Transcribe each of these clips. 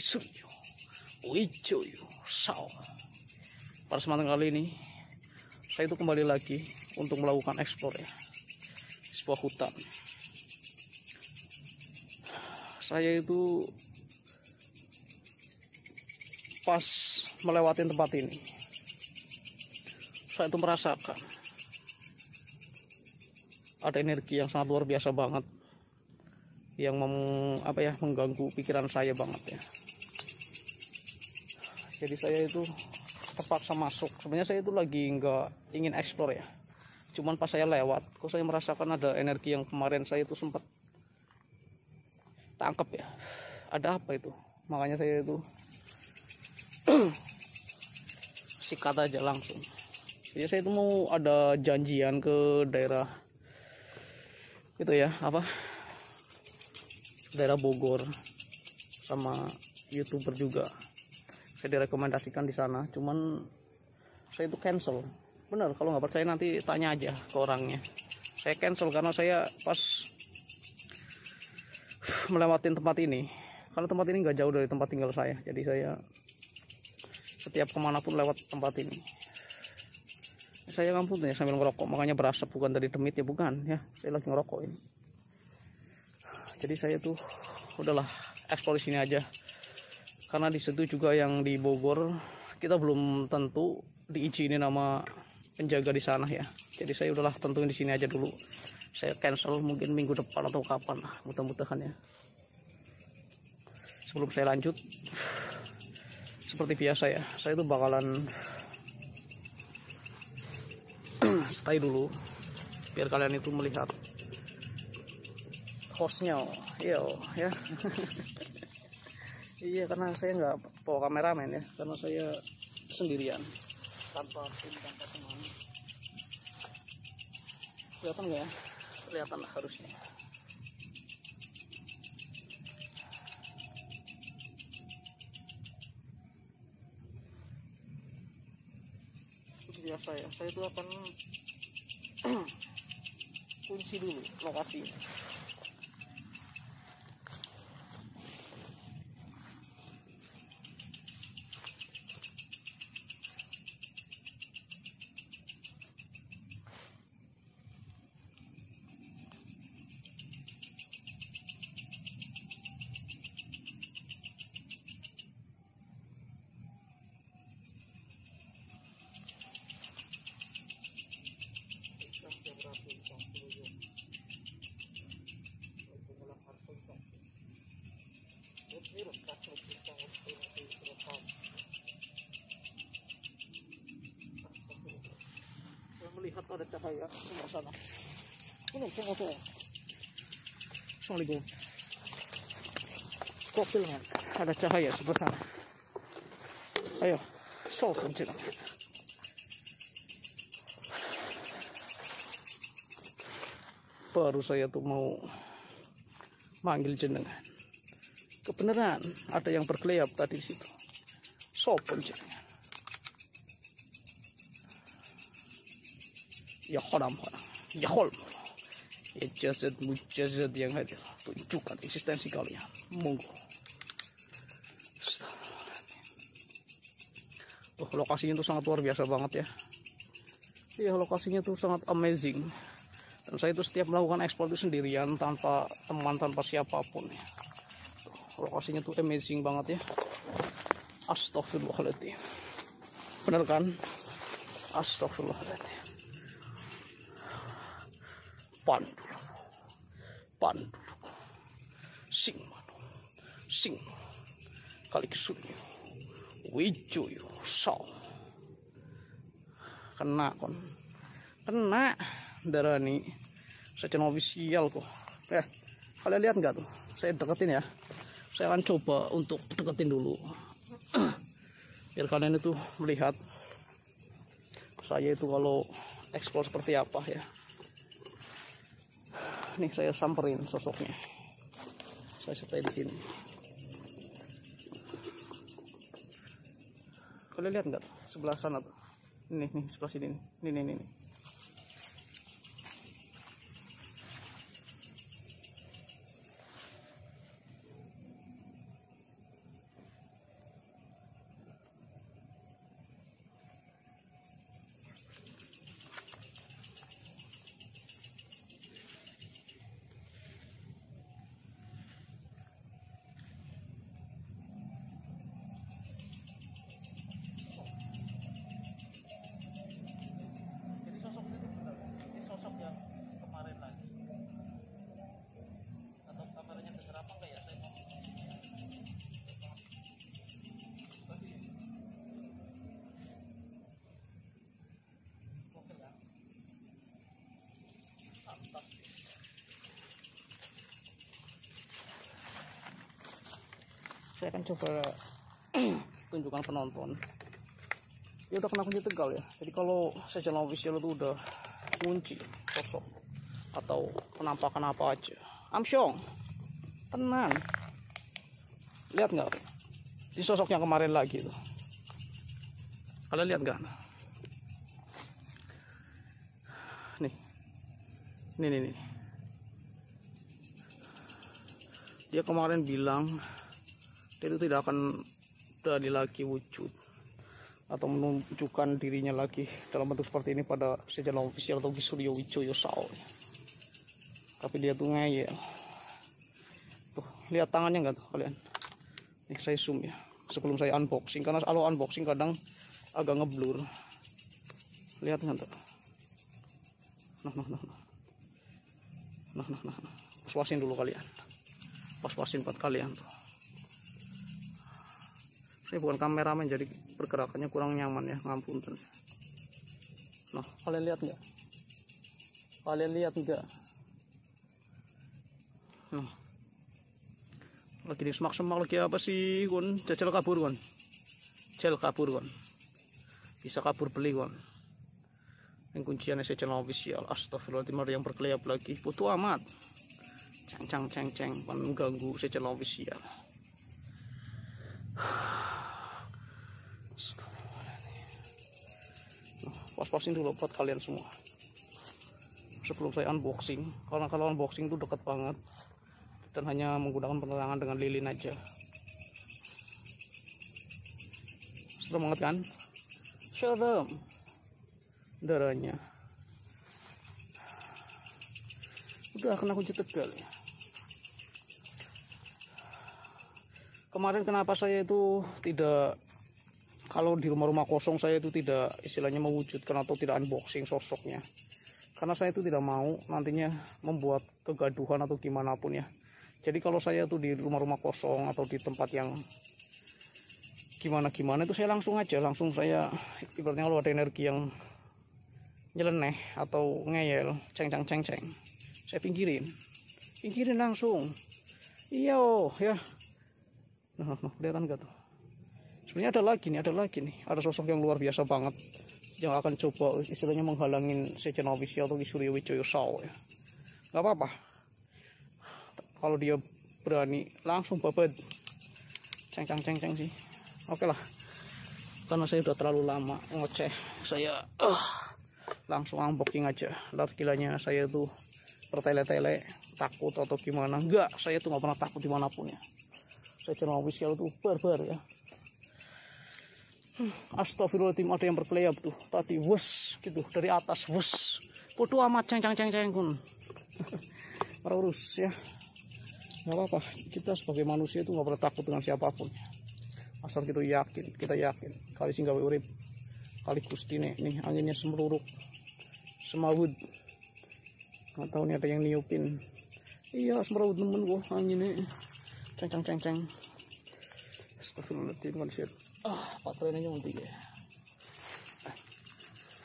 isunyo wijoyo sao pada kesempatan kali ini saya itu kembali lagi untuk melakukan ekspor ya sebuah hutan saya itu pas melewati tempat ini saya itu merasakan ada energi yang sangat luar biasa banget yang mem, apa ya mengganggu pikiran saya banget ya jadi saya itu terpaksa masuk sebenarnya saya itu lagi nggak ingin explore ya cuman pas saya lewat kok saya merasakan ada energi yang kemarin saya itu sempat tangkap ya ada apa itu makanya saya itu sikat aja langsung jadi saya itu mau ada janjian ke daerah itu ya apa daerah Bogor sama youtuber juga saya direkomendasikan di sana cuman saya itu cancel bener kalau nggak percaya nanti tanya aja ke orangnya saya cancel karena saya pas melewatin tempat ini karena tempat ini nggak jauh dari tempat tinggal saya jadi saya setiap kemanapun lewat tempat ini saya ngampun ya sambil ngerokok makanya berasa bukan dari demit ya bukan ya saya lagi ngerokok ini jadi saya tuh udahlah eksplor sini aja karena di situ juga yang di Bogor kita belum tentu diizinin nama penjaga di sana ya jadi saya udahlah tentuin di sini aja dulu saya cancel mungkin minggu depan atau kapan lah mudah-mudahan ya sebelum saya lanjut seperti biasa ya saya itu bakalan stay dulu biar kalian itu melihat hostnya yo ya iya karena saya nggak bawa kameramen ya karena saya sendirian tanpa tim tanpa teman kelihatan nggak ya kelihatan lah harusnya biasa ya saya itu akan kunci dulu lokasinya ada cahaya sebelah sana. Ayo, sol dong. Baru saya tuh mau manggil jenengan. Kebenaran ada yang berkelayap tadi situ. Sol kunci. Ya haram haram. Ya holm. Ya jasad mujazad yang hadir. Tunjukkan eksistensi kalian. Monggo. lokasinya tuh sangat luar biasa banget ya iya lokasinya tuh sangat amazing dan saya itu setiap melakukan ekspor itu sendirian tanpa teman tanpa siapapun ya lokasinya tuh amazing banget ya astagfirullahaladzim bener kan astagfirullahaladzim pan Pandu. sing sing kali kesulitan. wijoyo kena kon kena darah nih saya channel official kok eh kalian lihat nggak tuh saya deketin ya saya akan coba untuk deketin dulu biar kalian itu melihat saya itu kalau explore seperti apa ya nih saya samperin sosoknya saya setai di sini kalian lihat nggak sebelah sana tuh nih nih sebelah sini nih nih nih, nih. coba tunjukkan penonton ya udah kena kunci tegal ya jadi kalau session official itu udah kunci sosok atau penampakan apa aja amsyong tenang. lihat nggak di sosok yang kemarin lagi itu kalian lihat nggak nih nih nih nih dia kemarin bilang itu tidak akan dari lagi wujud atau menunjukkan dirinya lagi dalam bentuk seperti ini pada sejarah official atau Suryo Wijoyo yosau tapi dia tuh ngeyel tuh lihat tangannya nggak tuh kalian ini saya zoom ya sebelum saya unboxing karena kalau unboxing kadang agak ngeblur lihat nggak tuh nah nah nah nah nah nah nah, nah. pas-pasin dulu kalian pas-pasin buat kalian tuh ini bukan kameramen jadi pergerakannya kurang nyaman ya ngampun nah kalian lihat nggak kalian lihat nggak nah lagi di semak semak lagi apa sih kon Cel kabur kon cel kabur kon bisa kabur beli kon yang kunciannya saya channel official astagfirullahaladzim yang berkeliap lagi butuh amat ceng ceng ceng ceng mengganggu saya channel official unboxing dulu buat kalian semua sebelum saya unboxing karena kalau unboxing itu dekat banget dan hanya menggunakan penerangan dengan lilin aja serem banget kan serem darahnya udah kena kunci tegal ya. kemarin kenapa saya itu tidak kalau di rumah-rumah kosong saya itu tidak istilahnya mewujudkan atau tidak unboxing sosoknya karena saya itu tidak mau nantinya membuat kegaduhan atau gimana pun ya jadi kalau saya itu di rumah-rumah kosong atau di tempat yang gimana-gimana itu saya langsung aja langsung saya ibaratnya kalau ada energi yang nyeleneh atau ngeyel ceng ceng ceng ceng saya pinggirin pinggirin langsung iya oh ya nah, nah, nah kelihatan gak tuh sebenarnya ada lagi nih ada lagi nih ada sosok yang luar biasa banget yang akan coba istilahnya menghalangin Sejen Official atau Suryo Wijoyo Sao ya nggak apa-apa kalau dia berani langsung babat ceng ceng ceng ceng sih oke okay lah karena saya udah terlalu lama ngoceh saya uh, langsung unboxing aja lihat kilanya saya tuh bertele-tele takut atau gimana enggak saya tuh nggak pernah takut dimanapun ya saya channel ya, official tuh barbar ya Astagfirullahaladzim ada yang berkelayap tuh tadi wes gitu dari atas wes foto amat ceng ceng ceng ceng kun para urus ya nggak apa-apa kita sebagai manusia itu nggak pernah takut dengan siapapun asal kita yakin kita yakin kali singgah urip kali kustine nih anginnya semeruruk semawud nggak tahu nih ada yang niupin iya semeruruk temen gua anginnya ceng ceng ceng ceng Astagfirullahaladzim ah baterainya nyuntik ya eh,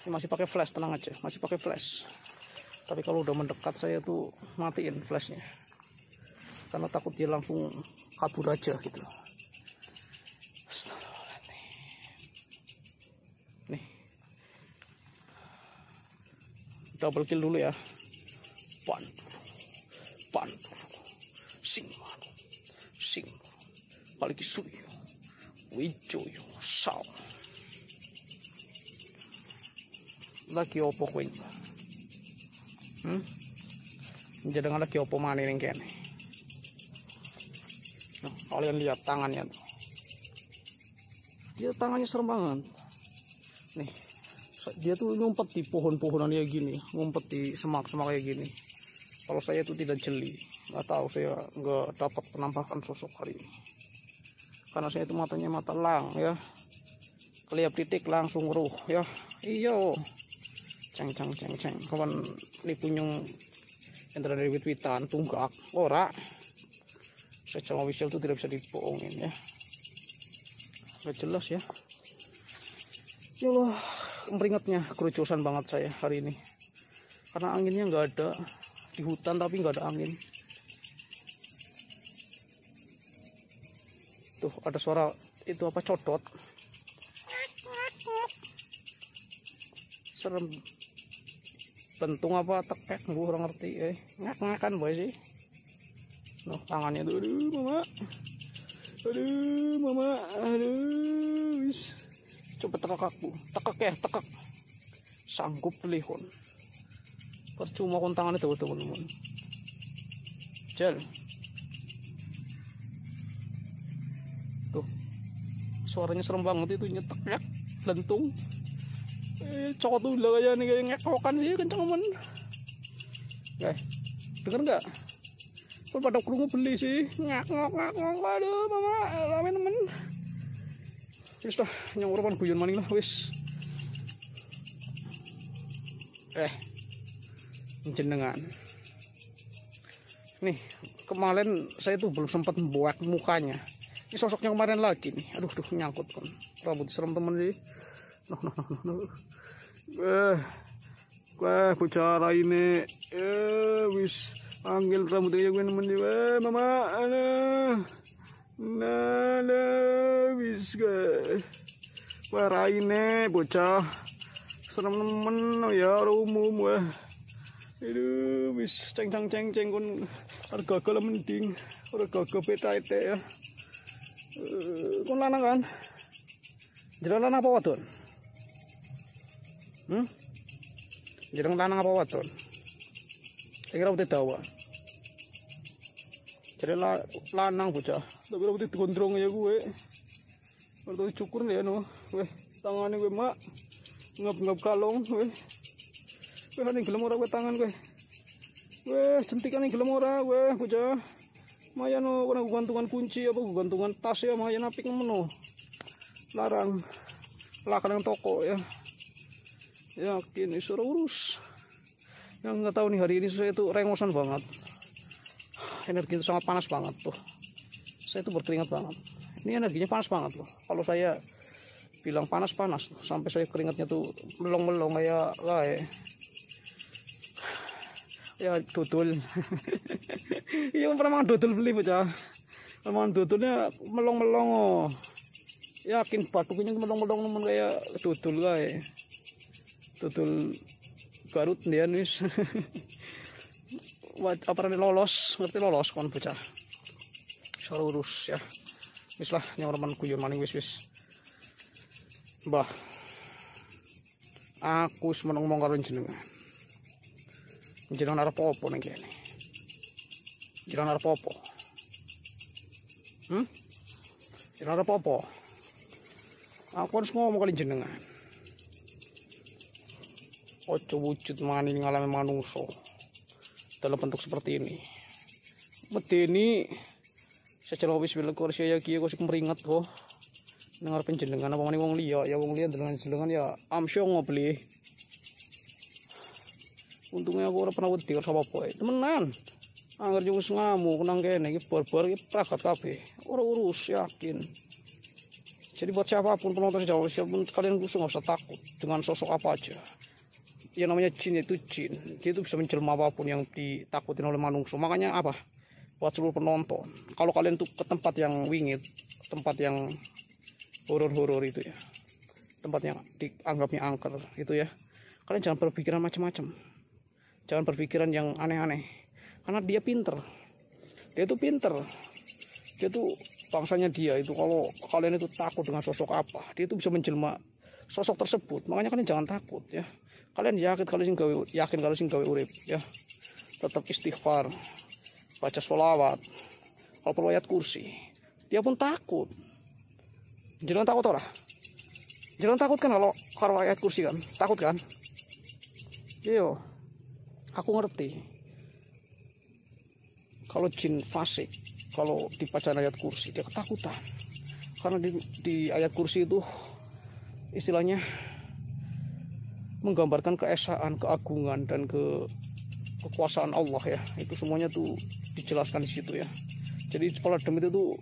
ini masih pakai flash tenang aja masih pakai flash tapi kalau udah mendekat saya tuh matiin flashnya karena takut dia langsung kabur aja gitu nih double kill dulu ya pan pan sing sing balik suri saw. Laki opo kowe? Hmm? dengan laki opo mana ini kene? Nah, kalian lihat tangannya Dia tangannya serem banget. Nih, dia tuh ngumpet di pohon-pohonan ya gini, ngumpet di semak-semak kayak gini. Kalau saya tuh tidak jeli, nggak tahu saya nggak dapat penampakan sosok hari ini karena saya itu matanya mata lang ya kelihat titik langsung ruh ya iyo ceng ceng ceng ceng kawan lipunyung entar dari wit-witan tunggak ora secara official itu tidak bisa dibohongin ya Gak jelas ya ya Allah meringatnya kerucusan banget saya hari ini karena anginnya nggak ada di hutan tapi nggak ada angin Tuh ada suara itu apa codot. Serem. Bentung apa tekek gue orang ngerti eh. Ngak-ngakan boy sih. Noh tangannya tuh aduh mama. Aduh mama aduh. Coba tekek aku. tekak ya tekak Sanggup pelihon. Percuma kon tangannya tuh teman-teman. Jalan. suaranya serem banget itu nyetek ya lentung eh cokot tuh udah kayak nih kayak ngekokan sih kenceng men guys eh, denger nggak kok pada kerungu beli sih ngak ngok ngak ngok aduh mama rame temen wis dah nyong urupan guyon maning lah wis eh jenengan nih kemarin saya tuh belum sempat membuat mukanya ini sosoknya kemarin lagi nih aduh tuh nyangkut kan rambut serem temen sih noh noh noh noh no. eh eh bicara ini eh wis panggil rambutnya gue nemen sih eh mama aduh nana wis gue Wah ini bocah serem nemen oh ya rumum wah Aduh, wis ceng ceng ceng ceng kon harga kalau mending, harga gagal peta ya lanang kan jerang lanang apa waton hmm jerang lanang apa waton saya kira udah tahu jadi lanang bocah tapi udah gondrong ya gue baru cukur ya no gue tangannya gue mak ngap ngap kalong gue gue hari gelem ora gue tangan gue gue cantik aneh gelem ora gue bocah Maya mayano kuna gugantungan kunci apa gugantungan tas ya mayan apik meno larang lakan ng toko ya yakin suruh urus yang nggak tahu nih hari ini saya itu rengosan banget energi itu sangat panas banget tuh saya itu berkeringat banget ini energinya panas banget loh kalau saya bilang panas panas sampai saya keringatnya tuh melong melong kayak kayak ya dodol iya pernah makan dodol beli bocah makan dodolnya melong-melong oh yakin batuknya melong-melong nemen kayak dodol ya dodol Garut dia nis apa nih lolos ngerti lolos kon bocah sorurus ya wis lah nyorman kuyur maning wis wis mbah aku semeneng ngomong karo jenengan Hindi na popo nih gini. Hindi na popo, Hmm? Hindi na popo, aku harus ngomong kali jenengan. Oco bucut mani ngalami manungso. Dalam bentuk seperti ini. Beti ini secara wis bilang kursi ya kia kursi kemeringat kok. Dengar penjenengan apa mani wong liya ya wong liya dengan jenengan ya amsyong ngobli untungnya aku ora pernah wedi sama apa e. temenan anggar juga ngamuk kenang kene iki bor-bor prakat kabeh orang urus yakin jadi buat siapapun penonton Jawa siapapun kalian gue nggak usah takut dengan sosok apa aja yang namanya jin itu jin dia itu bisa menjelma apapun yang ditakutin oleh manungso makanya apa buat seluruh penonton kalau kalian tuh ke tempat yang wingit tempat yang horor-horor itu ya tempat yang dianggapnya angker itu ya kalian jangan berpikiran macam-macam jangan berpikiran yang aneh-aneh karena dia pinter dia itu pinter dia itu bangsanya dia itu kalau kalian itu takut dengan sosok apa dia itu bisa menjelma sosok tersebut makanya kalian jangan takut ya kalian yakin kalau sing yakin kalau sing gawe urip ya tetap istighfar baca sholawat kalau perlu ayat kursi dia pun takut jangan takut ora jangan takut kan kalau kalau ayat kursi kan takut kan yo iya aku ngerti kalau jin fasik kalau dibacaan ayat kursi dia ketakutan karena di, di ayat kursi itu istilahnya menggambarkan keesaan keagungan dan ke kekuasaan Allah ya itu semuanya tuh dijelaskan di situ ya jadi kepala demit itu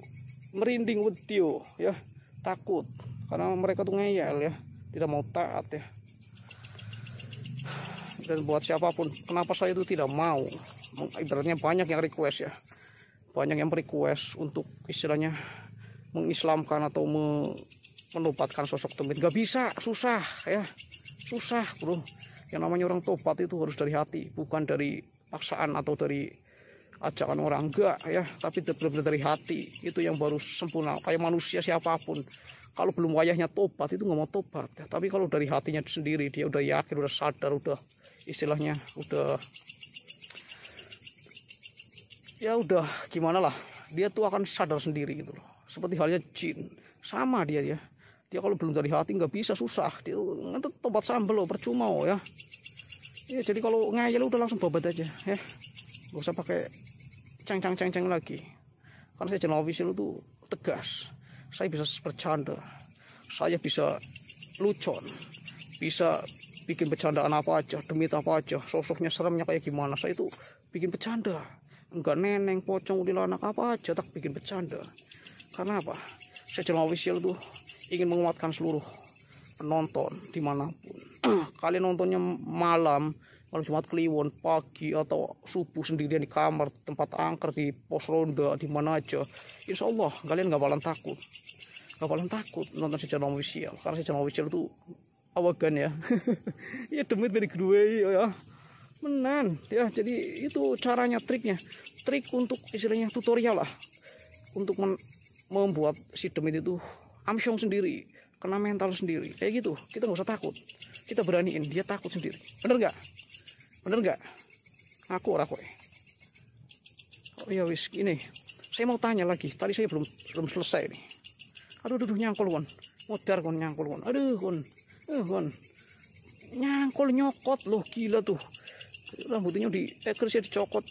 merinding wetio ya takut karena mereka tuh ngeyel ya tidak mau taat ya dan buat siapapun kenapa saya itu tidak mau ibaratnya banyak yang request ya banyak yang request untuk istilahnya mengislamkan atau menobatkan sosok temit gak bisa susah ya susah bro yang namanya orang tobat itu harus dari hati bukan dari paksaan atau dari ajakan orang enggak ya tapi benar-benar dari hati itu yang baru sempurna kayak manusia siapapun kalau belum wayahnya tobat itu nggak mau tobat ya. tapi kalau dari hatinya sendiri dia udah yakin udah sadar udah istilahnya udah ya udah gimana lah dia tuh akan sadar sendiri gitu loh seperti halnya jin sama dia ya dia kalau belum dari hati nggak bisa susah dia nanti tobat sambel loh percuma oh ya ya jadi kalau ngayal udah langsung babat aja ya nggak usah pakai ceng ceng ceng ceng lagi karena saya channel official itu tegas saya bisa bercanda saya bisa lucon bisa bikin bercandaan apa aja demi apa aja sosoknya seremnya kayak gimana saya itu bikin bercanda enggak neneng pocong udil anak apa aja tak bikin bercanda karena apa saya cuma official tuh ingin menguatkan seluruh penonton dimanapun kalian nontonnya malam malam Jumat Kliwon pagi atau subuh sendirian di kamar tempat angker di pos ronda di mana aja insya Allah kalian nggak bakalan takut nggak bakalan takut nonton sejarah official karena sejarah official itu awagan ya ya demit dari gue iya, ya menan ya jadi itu caranya triknya trik untuk istilahnya tutorial lah untuk membuat si demit itu amsyong sendiri kena mental sendiri kayak gitu kita nggak usah takut kita beraniin dia takut sendiri bener nggak bener nggak aku orang kue oh iya wis ini saya mau tanya lagi tadi saya belum belum selesai nih aduh aduh, aduh nyangkul kon modar kon nyangkul kon aduh kon eh, kan. Nyangkul nyokot loh gila tuh rambutnya di eh kerisnya dicokot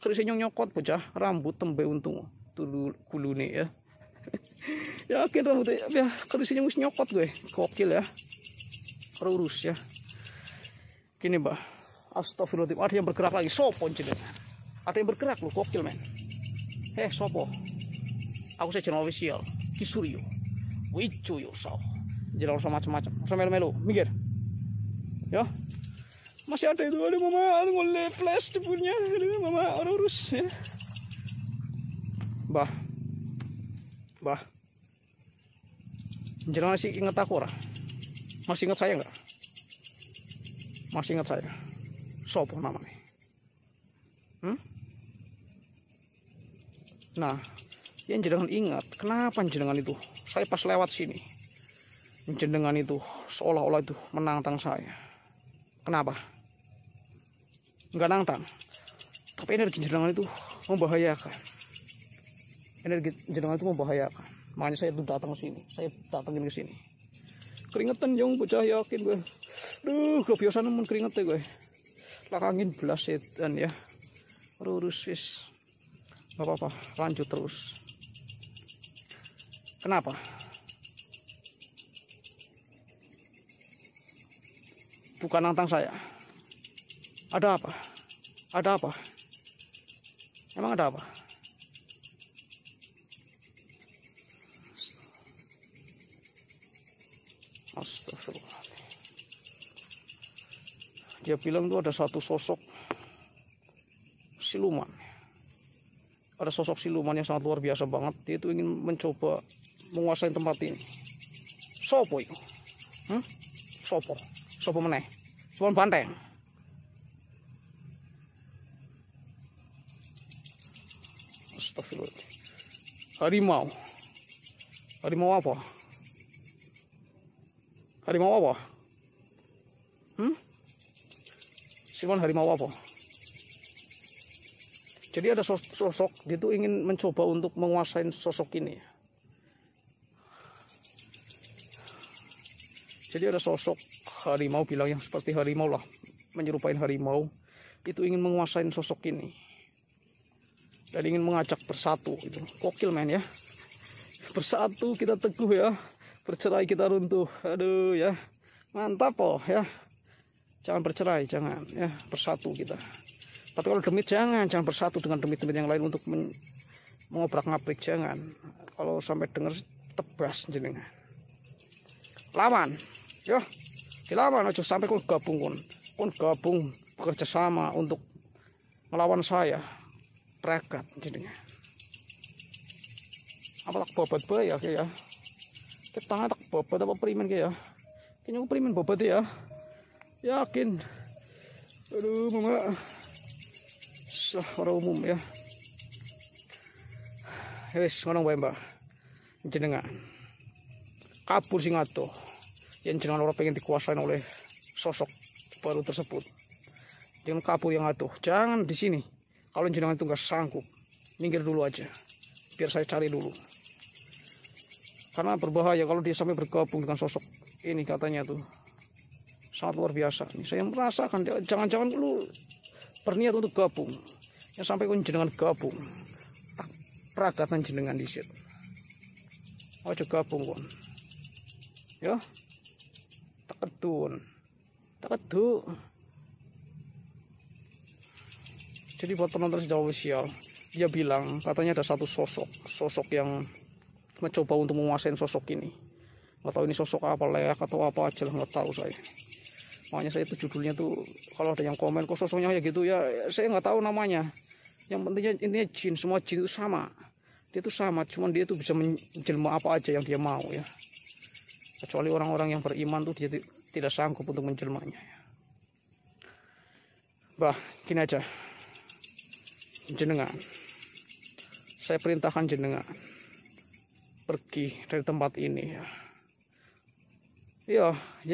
kerisnya nyokot bocah rambut tembe untung tulu kulune ya yakin rambutnya ya kerisnya mus nyokot gue kokil ya Rurus ya gini mbak astagfirullahaladzim ada yang bergerak lagi sopo jadi ada yang bergerak loh kokil men heh sopo aku saya channel official kisuryo wicu yourself jadi langsung macam-macam langsung melu-melu minggir ya masih ada itu ada mama ada mulai flash debunya ada mama orang urus ya bah bah jangan masih ingat aku orang masih ingat saya enggak masih ingat saya sopo namanya hmm? nah yang jangan ingat kenapa jangan itu saya pas lewat sini jenengan itu seolah-olah itu menantang saya. Kenapa? Enggak nantang. Tapi energi jenengan itu membahayakan. Energi jenengan itu membahayakan. Makanya saya itu datang ke sini. Saya datangin ke sini. Keringetan yang bocah yakin gue. Duh, biasa nemen ya gue. Lakangin belas setan ya. Rurus wis. Gak apa-apa, lanjut terus. Kenapa? bukan nantang saya. Ada apa? Ada apa? Emang ada apa? Astagfirullah. Dia bilang tuh ada satu sosok siluman. Ada sosok siluman yang sangat luar biasa banget. Dia itu ingin mencoba menguasai tempat ini. Sopo itu? Hmm? Sopo? Sopo meneh? Sopo Banteng. Astagfirullah. Harimau. Harimau apa? Harimau apa? Hmm? Siluman harimau apa? Jadi ada sosok, dia itu ingin mencoba untuk menguasai sosok ini. Jadi ada sosok harimau bilang yang seperti harimau lah menyerupai harimau itu ingin menguasai sosok ini dan ingin mengajak bersatu itu kokil men ya bersatu kita teguh ya bercerai kita runtuh aduh ya mantap loh ya jangan bercerai jangan ya bersatu kita tapi kalau demit jangan jangan bersatu dengan demit-demit yang lain untuk mengobrak ngabrik jangan kalau sampai denger tebas jenengan lawan yo Selama aja sampai kon gabung kon kon gabung bekerja sama untuk melawan saya. Prekat jadinya. Apa tak bobot bae ya ya. Kita tak bobot apa ke ya. Kayaknya primen bobot ya. Yakin. Aduh, mama. Sah umum ya. Wis ngono wae, Mbak. Jenengan. Kabur sing atuh yang jangan orang pengen dikuasai oleh sosok baru tersebut jangan kabur yang atuh jangan di sini kalau jenengan itu nggak sanggup minggir dulu aja biar saya cari dulu karena berbahaya kalau dia sampai bergabung dengan sosok ini katanya tuh sangat luar biasa ini saya merasakan jangan-jangan lu berniat untuk gabung yang sampai kunjungan jenengan gabung tak peragatan jenengan di situ ojo gabung kon ya tuh takut tuh jadi buat penonton sejauh sosial ya, dia bilang katanya ada satu sosok sosok yang mencoba untuk menguasai sosok ini nggak tahu ini sosok apa leak atau apa aja lah nggak tahu saya makanya saya itu judulnya tuh kalau ada yang komen kok sosoknya ya gitu ya saya nggak tahu namanya yang pentingnya intinya jin semua jin itu sama dia tuh sama cuman dia tuh bisa menjelma apa aja yang dia mau ya kecuali orang-orang yang beriman tuh dia tidak sanggup untuk menjelmanya. Ya. Bah, gini aja. Jenengan. Saya perintahkan jenengan pergi dari tempat ini ya. Iya,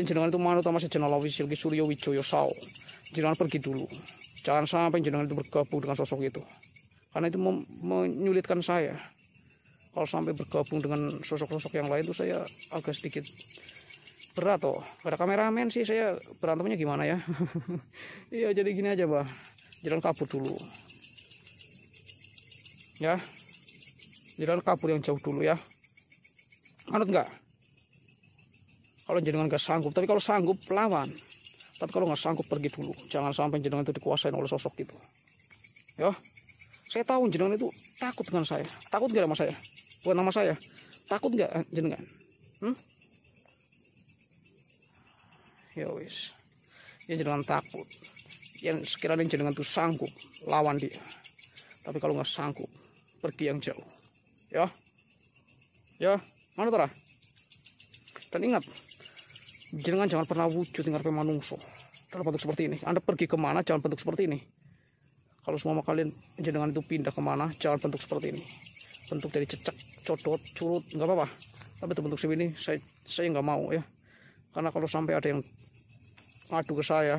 jenengan itu manut sama sejenal Lawi Silki Suryo Wijoyo Sao. Jenengan pergi dulu. Jangan sampai jenengan itu bergabung dengan sosok itu. Karena itu menyulitkan saya. Kalau sampai bergabung dengan sosok-sosok yang lain itu saya agak sedikit berat oh ada kameramen sih saya berantemnya gimana ya iya jadi gini aja bah jalan kabur dulu ya jalan kabur yang jauh dulu ya anut nggak kalau jenengan nggak sanggup tapi kalau sanggup lawan tapi kalau nggak sanggup pergi dulu jangan sampai jenengan itu dikuasain oleh sosok itu ya saya tahu jenengan itu takut dengan saya takut nggak sama saya bukan nama saya takut nggak eh, jenengan hmm? ya wis yang ya jangan takut yang sekiranya jangan tuh sanggup lawan dia tapi kalau nggak sanggup pergi yang jauh ya ya mana tara dan ingat jangan jangan pernah wujud dengan pemanungso. dalam bentuk seperti ini anda pergi kemana jangan bentuk seperti ini kalau semua kalian jangan itu pindah kemana jangan bentuk seperti ini bentuk dari cecak codot curut nggak apa-apa tapi bentuk seperti ini saya saya nggak mau ya karena kalau sampai ada yang ngadu ke saya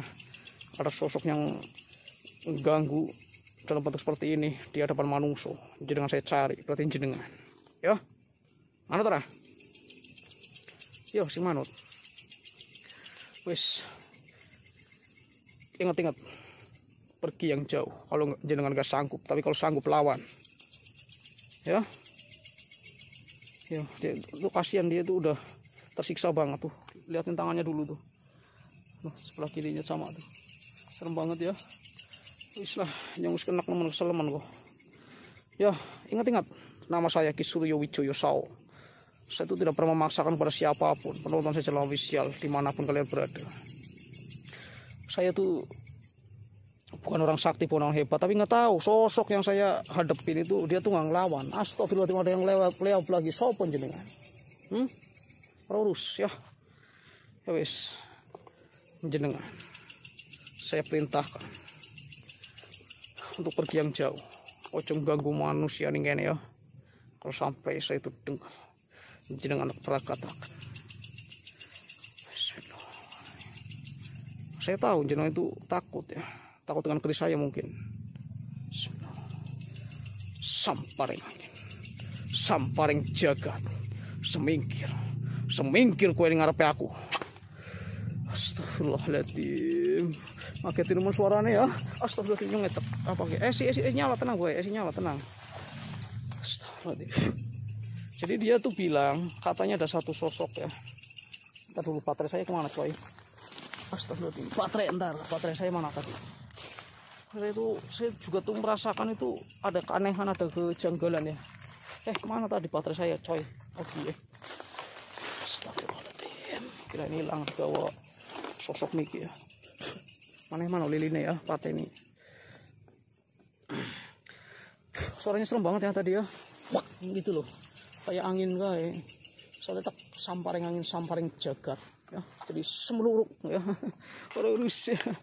ada sosok yang ganggu dalam bentuk seperti ini di hadapan manungso jenengan saya cari berarti jenengan yo mana tera. yo si manut wis ingat-ingat pergi yang jauh kalau jenengan gak sanggup tapi kalau sanggup lawan ya ya dia, tuh kasihan dia tuh udah tersiksa banget tuh liatin tangannya dulu tuh Nah, sebelah kirinya sama tuh. Serem banget ya. Wis lah, nyangus kena nemen keseleman kok. Ya, ingat-ingat. Nama saya Ki Suryo Wijoyo Sao. Saya itu tidak pernah memaksakan pada siapapun penonton saya secara official dimanapun kalian berada. Saya tuh bukan orang sakti pun orang hebat tapi nggak tahu sosok yang saya hadepin itu dia tuh nggak ngelawan astagfirullahaladzim ada yang lewat lewat lagi sopan jenengan hmm? Rorus ya ya wes jenengan saya perintahkan untuk pergi yang jauh ojo ganggu manusia nih kene ya kalau sampai saya itu dengar jenengan perkatakan saya tahu jenengan itu takut ya takut dengan keris saya mungkin samparing samparing jagat semingkir semingkir kue ngarepe aku Astagfirullahaladzim Makin tirumun suaranya ya Astagfirullahaladzim ngetek apa lagi? Eh si, eh, si eh, nyala tenang gue Eh si nyala tenang Astagfirullahaladzim Jadi dia tuh bilang Katanya ada satu sosok ya Ntar dulu baterai saya kemana coy Astagfirullahaladzim Baterai ntar Baterai saya mana tadi Saya itu Saya juga tuh merasakan itu Ada keanehan Ada kejanggalan ya Eh kemana tadi baterai saya coy Oke oh, okay. Iya. Astagfirullahaladzim ini hilang bawah sosok niki ya mana mana lilinnya ya ini, suaranya serem banget ya tadi ya Wah, gitu loh kayak angin guys, soalnya tak samparing angin samparing jagat ya jadi semeluruk ya kalau Rusia ya.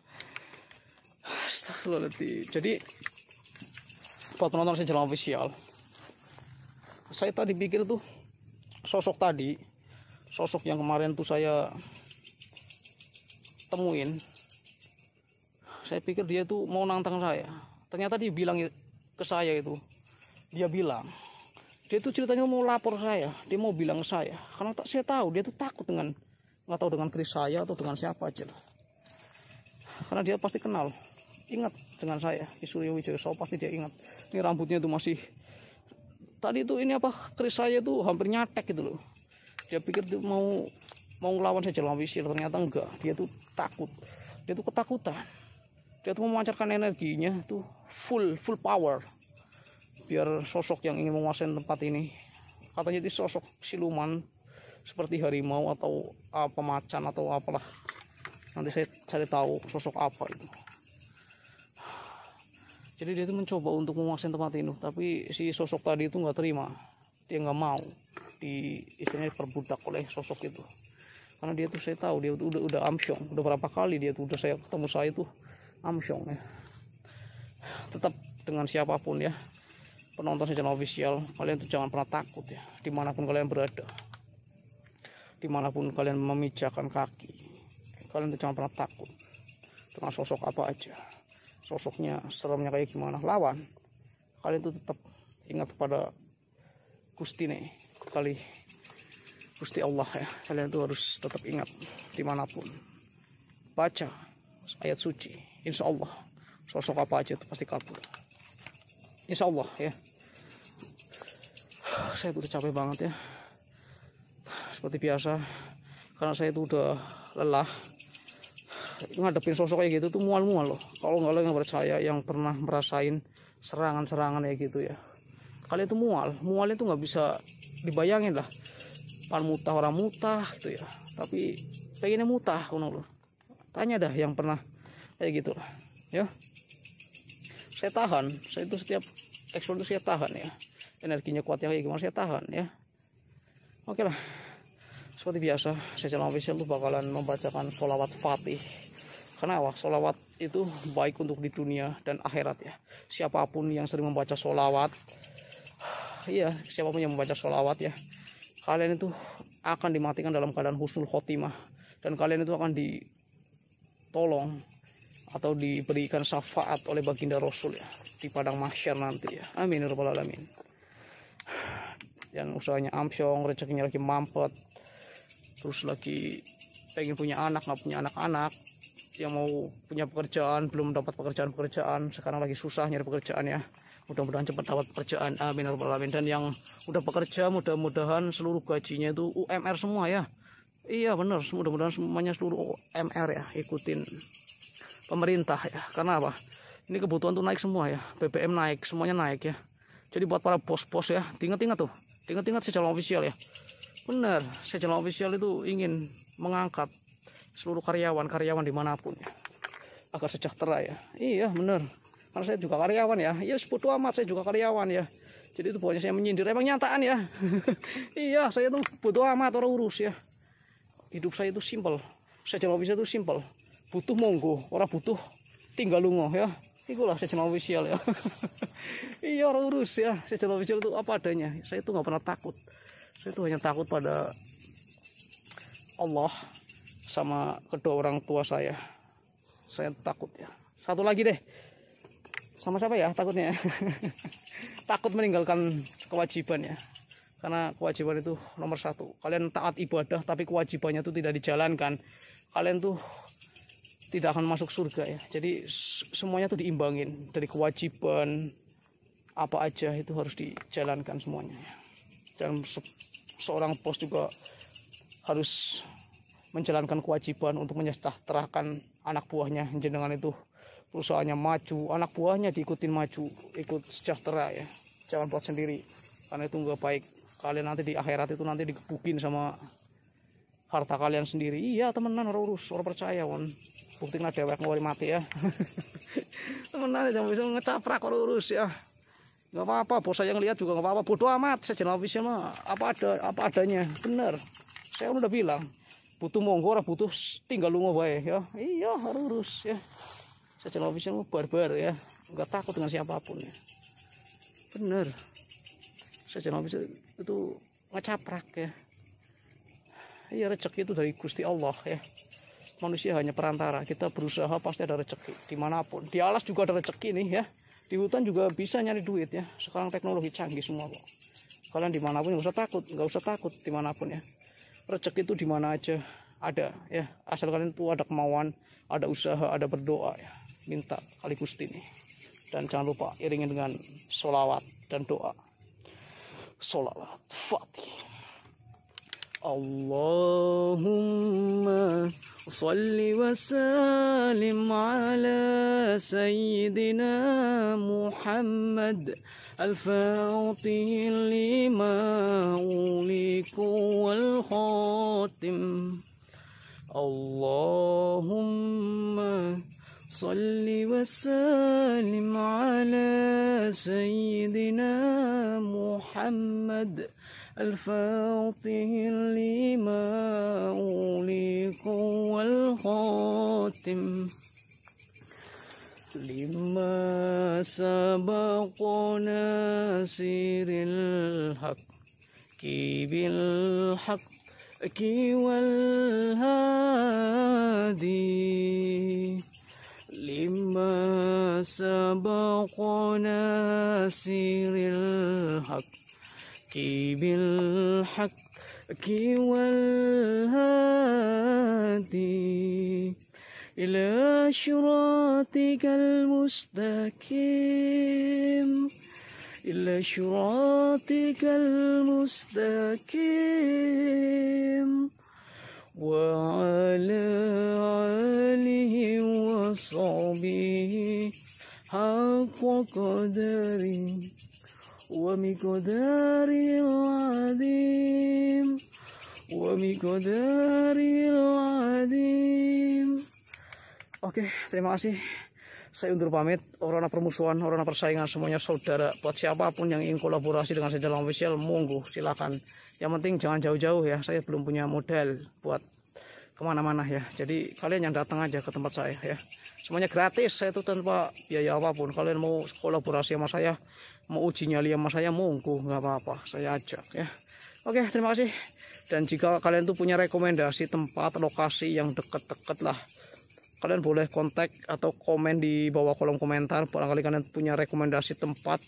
Astagfirullahaladzim jadi buat penonton sejarah official saya tadi pikir tuh sosok tadi sosok yang kemarin tuh saya temuin saya pikir dia tuh mau nantang saya ternyata dia bilang ke saya itu dia bilang dia tuh ceritanya mau lapor saya dia mau bilang ke saya karena tak saya tahu dia tuh takut dengan nggak tahu dengan Kris saya atau dengan siapa aja karena dia pasti kenal ingat dengan saya di Wijoyo so, pasti dia ingat ini rambutnya tuh masih tadi itu ini apa Kris saya tuh hampir nyatek gitu loh dia pikir tuh mau mau ngelawan saja lawan wisir ternyata enggak dia tuh takut dia tuh ketakutan dia tuh memancarkan energinya tuh full full power biar sosok yang ingin menguasai tempat ini katanya itu sosok siluman seperti harimau atau apa ah, macan atau apalah nanti saya cari tahu sosok apa itu jadi dia itu mencoba untuk menguasai tempat ini tapi si sosok tadi itu nggak terima dia nggak mau di istilahnya perbudak oleh sosok itu karena dia tuh saya tahu dia tuh udah udah amsyong udah berapa kali dia tuh udah saya ketemu saya tuh amsyong ya tetap dengan siapapun ya penonton secara official kalian tuh jangan pernah takut ya dimanapun kalian berada dimanapun kalian memijakan kaki kalian tuh jangan pernah takut dengan sosok apa aja sosoknya seremnya kayak gimana lawan kalian tuh tetap ingat kepada Gustine kali Gusti Allah ya kalian tuh harus tetap ingat dimanapun baca ayat suci insya Allah sosok apa aja itu pasti kabur insya Allah ya saya udah capek banget ya seperti biasa karena saya itu udah lelah ngadepin sosok kayak gitu tuh mual-mual loh kalau nggak lo yang percaya yang pernah merasain serangan-serangan ya gitu ya kalian tuh mual mualnya tuh nggak bisa dibayangin lah pan mutah orang mutah gitu ya tapi pengennya mutah kuno lo tanya dah yang pernah kayak gitu ya saya tahan saya itu setiap ekspor itu saya tahan ya energinya kuatnya kayak gimana saya tahan ya oke lah seperti biasa saya channel official tuh bakalan membacakan sholawat fatih karena wah sholawat itu baik untuk di dunia dan akhirat ya siapapun yang sering membaca sholawat iya siapapun yang membaca sholawat ya kalian itu akan dimatikan dalam keadaan husnul khotimah dan kalian itu akan ditolong atau diberikan syafaat oleh baginda Rasul ya di padang mahsyar nanti ya. Amin ya rabbal alamin. Yang usahanya amsyong, rezekinya lagi mampet. Terus lagi pengen punya anak, nggak punya anak-anak. Yang mau punya pekerjaan, belum dapat pekerjaan-pekerjaan, sekarang lagi susah nyari pekerjaan ya mudah-mudahan cepat dapat pekerjaan amin ya alamin dan yang udah bekerja mudah-mudahan seluruh gajinya itu UMR semua ya iya benar mudah-mudahan semuanya seluruh UMR ya ikutin pemerintah ya karena apa ini kebutuhan tuh naik semua ya BBM naik semuanya naik ya jadi buat para bos-bos ya ingat-ingat tuh ingat-ingat secara official ya benar secara official itu ingin mengangkat seluruh karyawan-karyawan dimanapun ya agar sejahtera ya iya benar karena saya juga karyawan ya ya bodoh amat saya juga karyawan ya jadi itu pokoknya saya menyindir emang nyataan ya iya saya tuh butuh amat orang urus ya hidup saya itu simpel saya jalan bisa itu simpel butuh monggo orang butuh tinggal lungo ya itulah saya cuma official ya. iya orang urus ya. Saya cuma official itu apa adanya. Saya itu nggak pernah takut. Saya itu hanya takut pada Allah sama kedua orang tua saya. Saya takut ya. Satu lagi deh sama siapa ya takutnya ya? takut meninggalkan kewajiban ya karena kewajiban itu nomor satu kalian taat ibadah tapi kewajibannya itu tidak dijalankan kalian tuh tidak akan masuk surga ya jadi semuanya tuh diimbangin dari kewajiban apa aja itu harus dijalankan semuanya ya. dan se seorang pos juga harus menjalankan kewajiban untuk menyejahterakan anak buahnya jenengan itu perusahaannya maju anak buahnya diikutin maju ikut sejahtera ya jangan buat sendiri karena itu nggak baik kalian nanti di akhirat itu nanti digebukin sama harta kalian sendiri iya temenan orang urus orang percaya won Bukti ada dewek mau mati ya temenan jangan bisa ngecaprak orang urus ya nggak apa-apa bos saya ngeliat juga nggak apa-apa bodoh amat saya jalan ofisnya mah apa ada apa adanya bener saya kan udah bilang butuh monggo butuh tinggal lu ngobae ya iya harus ya Sajan Official barbar ya, nggak takut dengan siapapun ya. Bener. Sajan Official itu ngecaprak ya. Iya rezeki itu dari Gusti Allah ya. Manusia hanya perantara. Kita berusaha pasti ada rezeki dimanapun. Di alas juga ada rezeki nih ya. Di hutan juga bisa nyari duit ya. Sekarang teknologi canggih semua kok. Kalian dimanapun nggak usah takut, nggak usah takut dimanapun ya. Rezeki itu dimana aja ada ya. Asal kalian tuh ada kemauan, ada usaha, ada berdoa ya minta kali Gusti ini dan jangan lupa iringin dengan solawat dan doa solawat fatih Allahumma salli wa salim ala Sayyidina Muhammad الفاطن لما أوليك والخاتم اللهم صل وسلم على سيدنا محمد الفاطه لما أغلق والخاتم لما سبق ناصر الحق كي بالحق كي والهادي لما سبق سير الحق بالحق والهادي إلى شراطك المستقيم إلى شراطك المستقيم وعلى آله وصحبه حق قدره ومقدار العظيم ومقدار العظيم Oke, okay, terima kasih. Saya undur pamit, orang permusuhan, orang persaingan semuanya saudara. Buat siapapun yang ingin kolaborasi dengan saya dalam official, monggo silakan. Yang penting jangan jauh-jauh ya, saya belum punya model buat kemana-mana ya. Jadi kalian yang datang aja ke tempat saya ya. Semuanya gratis, saya itu tanpa biaya apapun. Kalian mau kolaborasi sama saya, mau uji nyali sama saya, monggo nggak apa-apa, saya ajak ya. Oke, terima kasih. Dan jika kalian tuh punya rekomendasi tempat, lokasi yang deket-deket lah kalian boleh kontak atau komen di bawah kolom komentar barangkali kalian punya rekomendasi tempat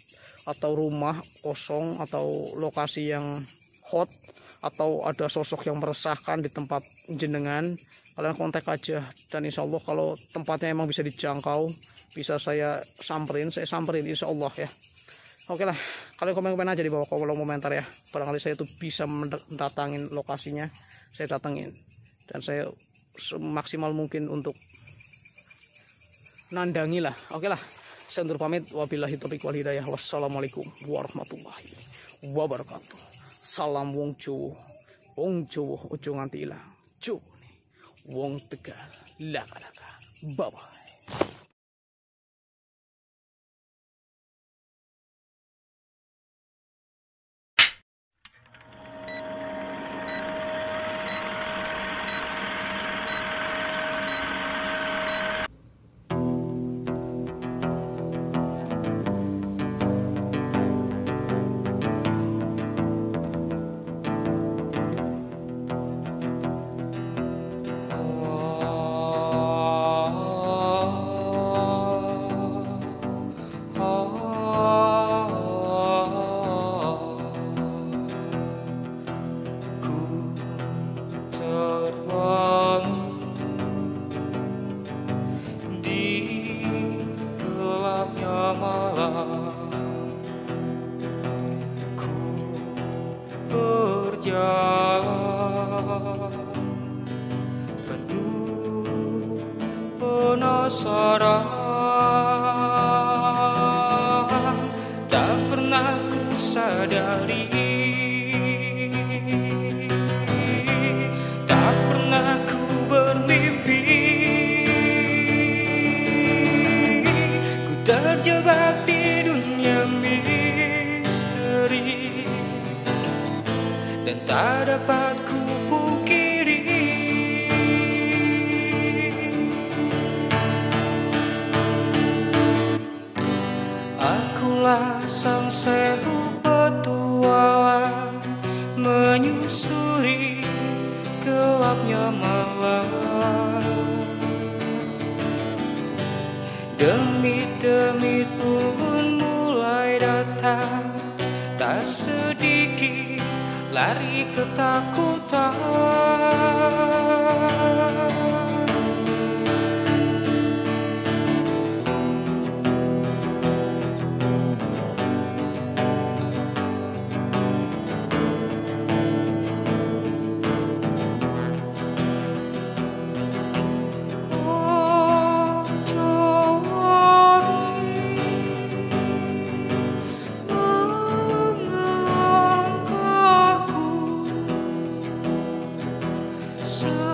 atau rumah kosong atau lokasi yang hot atau ada sosok yang meresahkan di tempat jenengan kalian kontak aja dan insya Allah kalau tempatnya emang bisa dijangkau bisa saya samperin saya samperin insya Allah ya oke lah kalian komen-komen aja di bawah kolom komentar ya barangkali saya itu bisa mendatangin lokasinya saya datangin dan saya semaksimal mungkin untuk nandangi lah oke lah saya undur pamit wabillahi topik wal hidayah wassalamualaikum warahmatullahi wabarakatuh salam wong jowo wong jowo ojo nganti ilang jowo wong tegal laka laka bye bye Tak dapat ku pungkiri Akulah sang sebu petualang Menyusuri gelapnya malam Demi-demi pun mulai datang Tak sedih lari ketakutan see.